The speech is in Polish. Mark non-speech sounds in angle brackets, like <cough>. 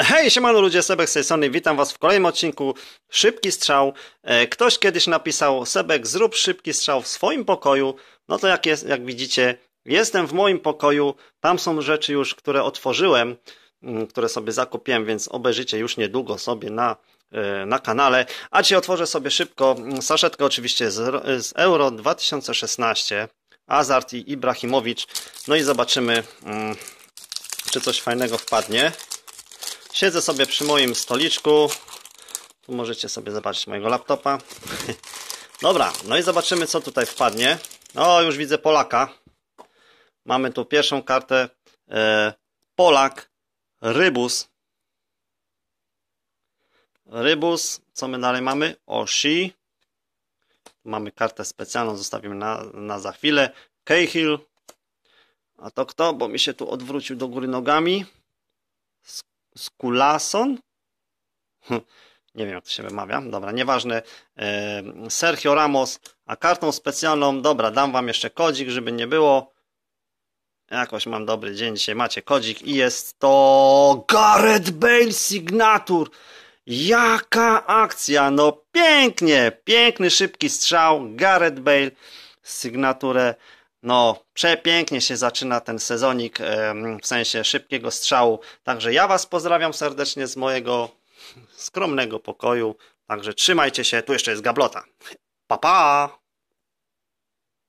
Hej, siemano ludzie, Sebek z tej strony, witam was w kolejnym odcinku Szybki Strzał. E, ktoś kiedyś napisał, Sebek zrób szybki strzał w swoim pokoju. No to jak, jest, jak widzicie, jestem w moim pokoju, tam są rzeczy już, które otworzyłem, mm, które sobie zakupiłem, więc obejrzycie już niedługo sobie na, e, na kanale. A dzisiaj otworzę sobie szybko mm, saszetkę oczywiście z, z Euro 2016, Azart i Ibrahimowicz. No i zobaczymy, mm, czy coś fajnego wpadnie. Siedzę sobie przy moim stoliczku. Tu możecie sobie zobaczyć mojego laptopa. <laughs> Dobra, no i zobaczymy co tutaj wpadnie. No, już widzę Polaka. Mamy tu pierwszą kartę. E, Polak, Rybus. Rybus, co my dalej mamy? Oshi. Mamy kartę specjalną, zostawimy na, na za chwilę. Cahill. A to kto? Bo mi się tu odwrócił do góry nogami. Skulason? Hm, nie wiem, jak to się wymawia. Dobra, nieważne. E, Sergio Ramos, a kartą specjalną, dobra, dam wam jeszcze kodzik, żeby nie było. Jakoś mam dobry dzień dzisiaj, macie kodzik i jest to Gareth Bale signature. Jaka akcja, no pięknie, piękny, szybki strzał, Gareth Bale, sygnaturę no, przepięknie się zaczyna ten sezonik w sensie szybkiego strzału. Także ja Was pozdrawiam serdecznie z mojego skromnego pokoju. Także trzymajcie się. Tu jeszcze jest gablota. Pa, pa!